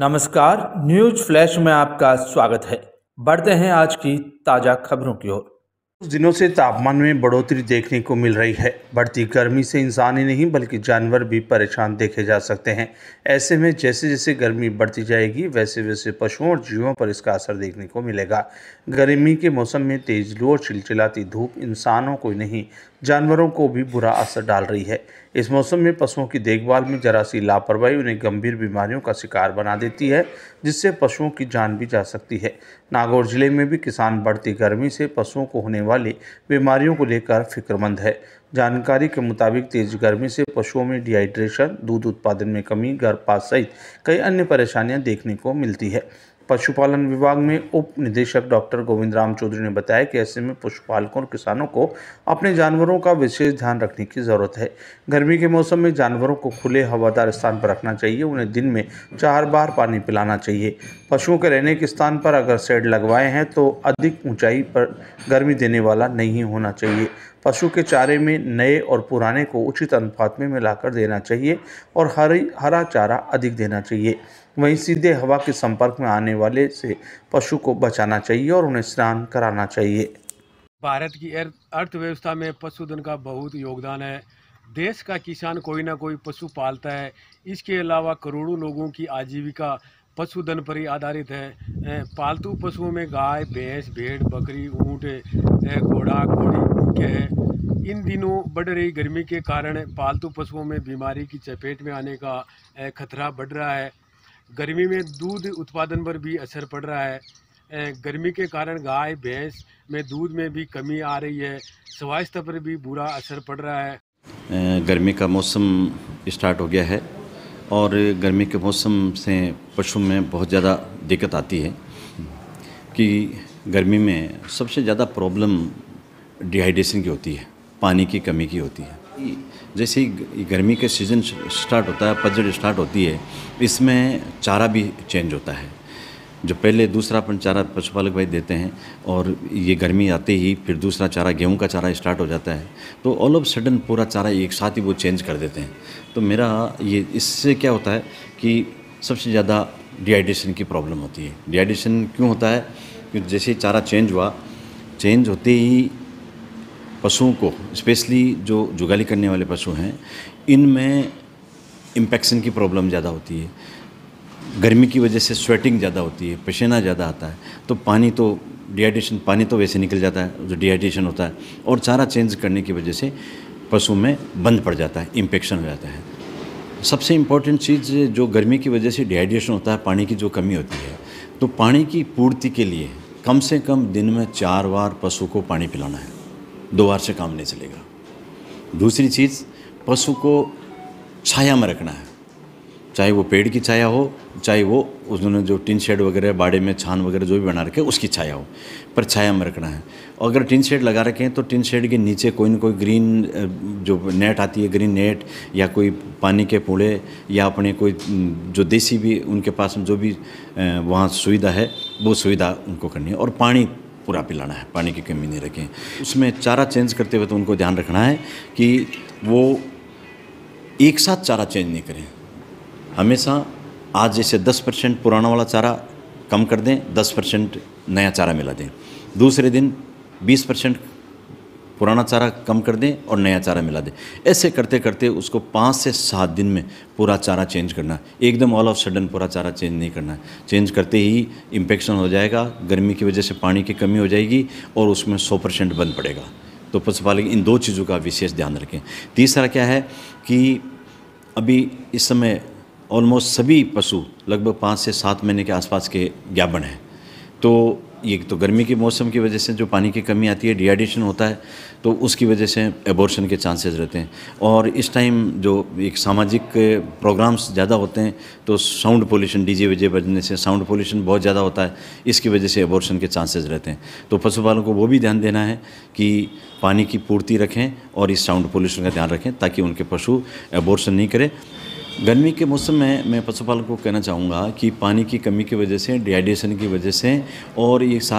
नमस्कार news flash में आपका स्वागत है बढ़ते हैं आज की ताज़ा खबरों की ओर कुछ दिनों से तापमान में बढ़ोतरी देखने को मिल रही है बढ़ती गर्मी से इंसान ही नहीं बल्कि जानवर भी परेशान देखे जा सकते हैं ऐसे में जैसे जैसे गर्मी बढ़ती जाएगी वैसे वैसे पशुओं और जीवों पर इसका असर देखने को मिलेगा गर्मी के मौसम में तेज लू और चिलचिलाती धूप इंसानों को नहीं जानवरों को भी बुरा असर डाल रही है इस मौसम में पशुओं की देखभाल में जरा सी लापरवाही उन्हें गंभीर बीमारियों का शिकार बना देती है जिससे पशुओं की जान भी जा सकती है नागौर जिले में भी किसान बढ़ती गर्मी से पशुओं को होने वाली बीमारियों को लेकर फिक्रमंद है जानकारी के मुताबिक तेज गर्मी से पशुओं में डिहाइड्रेशन दूध उत्पादन में कमी गर्भपात सहित कई अन्य परेशानियां देखने को मिलती है पशुपालन विभाग में उप निदेशक डॉक्टर गोविंद राम चौधरी ने बताया कि ऐसे में पशुपालकों और किसानों को अपने जानवरों का विशेष ध्यान रखने की ज़रूरत है गर्मी के मौसम में जानवरों को खुले हवादार स्थान पर रखना चाहिए उन्हें दिन में चार बार पानी पिलाना चाहिए पशुओं के रहने के स्थान पर अगर शेड लगवाए हैं तो अधिक ऊंचाई पर गर्मी देने वाला नहीं होना चाहिए पशु के चारे में नए और पुराने को उचित अनुपात में मिलाकर देना चाहिए और हरी हरा चारा अधिक देना चाहिए वहीं सीधे हवा के संपर्क में आने वाले से पशु को बचाना चाहिए और उन्हें स्नान कराना चाहिए भारत की अर्थव्यवस्था में पशुधन का बहुत योगदान है देश का किसान कोई ना कोई पशु पालता है इसके अलावा करोड़ों लोगों की आजीविका पशुधन पर ही आधारित है पालतू पशुओं में गाय भैंस भेड़ बकरी ऊँट घोड़ा घोड़ी के हैं इन दिनों बढ़ रही गर्मी के कारण पालतू पशुओं में बीमारी की चपेट में आने का खतरा बढ़ रहा है गर्मी में दूध उत्पादन पर भी असर पड़ रहा है गर्मी के कारण गाय भैंस में दूध में भी कमी आ रही है स्वास्थ्य पर भी बुरा असर पड़ रहा है गर्मी का मौसम स्टार्ट हो गया है और गर्मी के मौसम से पशु में बहुत ज़्यादा दिक्कत आती है कि गर्मी में सबसे ज़्यादा प्रॉब्लम डिहाइड्रेशन की होती है पानी की कमी की होती है जैसे ही गर्मी के सीज़न स्टार्ट होता है पतझड़ स्टार्ट होती है इसमें चारा भी चेंज होता है जो पहले दूसरा अपन चारा पशुपालक भाई देते हैं और ये गर्मी आते ही फिर दूसरा चारा गेहूं का चारा स्टार्ट हो जाता है तो ऑल ऑफ सडन पूरा चारा एक साथ ही वो चेंज कर देते हैं तो मेरा ये इससे क्या होता है कि सबसे ज़्यादा डिहाइड्रेशन की प्रॉब्लम होती है डिहाइड्रेशन क्यों होता है कि जैसे चारा चेंज हुआ चेंज होते ही पशुओं को स्पेशली जो जुगाली करने वाले पशु हैं इनमें इम्पेक्शन की प्रॉब्लम ज़्यादा होती है गर्मी की वजह से स्वेटिंग ज़्यादा होती है पसीना ज़्यादा आता है तो पानी तो डिहाइड्रेशन पानी तो वैसे निकल जाता है जो डिहाइड्रेशन होता है और चारा चेंज करने की वजह से पशु में बंद पड़ जाता है इम्पेक्शन हो जाता है सबसे इम्पॉर्टेंट चीज़ जो गर्मी की वजह से डिहाइड्रेशन होता है पानी की जो कमी होती है तो पानी की पूर्ति के लिए कम से कम दिन में चार बार पशु को पानी पिलाना है दो बार से काम नहीं चलेगा दूसरी चीज़ पशु को छाया में रखना है चाहे वो पेड़ की छाया हो चाहे वो उन्होंने जो टिन शेड वगैरह बाड़े में छान वगैरह जो भी बना रखे उसकी छाया हो पर छाया में रखना है और अगर टिन शेड लगा रखे हैं तो टिन शेड के नीचे कोई ना कोई ग्रीन जो नेट आती है ग्रीन नेट या कोई पानी के पूड़े या अपने कोई जो देसी भी उनके पास जो भी वहाँ सुविधा है वो सुविधा उनको करनी है और पानी पूरा पिलाना है पानी की कमी नहीं रखें उसमें चारा चेंज करते हुए तो उनको ध्यान रखना है कि वो एक साथ चारा चेंज नहीं करें हमेशा आज जैसे 10 परसेंट पुराना वाला चारा कम कर दें 10 परसेंट नया चारा मिला दें दूसरे दिन 20 परसेंट पुराना चारा कम कर दें और नया चारा मिला दें ऐसे करते करते उसको पाँच से सात दिन में पूरा चारा चेंज करना एकदम ऑल ऑफ सडन पूरा चारा चेंज नहीं करना है चेंज करते ही इम्पेक्शन हो जाएगा गर्मी की वजह से पानी की कमी हो जाएगी और उसमें सौ परसेंट बंद पड़ेगा तो पशुपालक इन दो चीज़ों का विशेष ध्यान रखें तीसरा क्या है कि अभी इस समय ऑलमोस्ट सभी पशु लगभग पाँच से सात महीने के आसपास के ज्ञापन हैं तो ये तो गर्मी के मौसम की वजह से जो पानी की कमी आती है डिहाइड्रेशन होता है तो उसकी वजह से एबॉर्शन के चांसेस रहते हैं और इस टाइम जो एक सामाजिक प्रोग्राम्स ज़्यादा होते हैं तो साउंड पोल्यूशन डीजे वीजे बजने से साउंड पोल्यूशन बहुत ज़्यादा होता है इसकी वजह से एबॉर्शन के चांसेज रहते हैं तो पशुपालन को वो भी ध्यान देना है कि पानी की पूर्ति रखें और इस साउंड पोल्यूशन का ध्यान रखें ताकि उनके पशु एबॉर्शन नहीं करें गर्मी के मौसम में मैं पशुपालक को कहना चाहूँगा कि पानी की कमी की वजह से डिहाइड्रेशन की वजह से और ये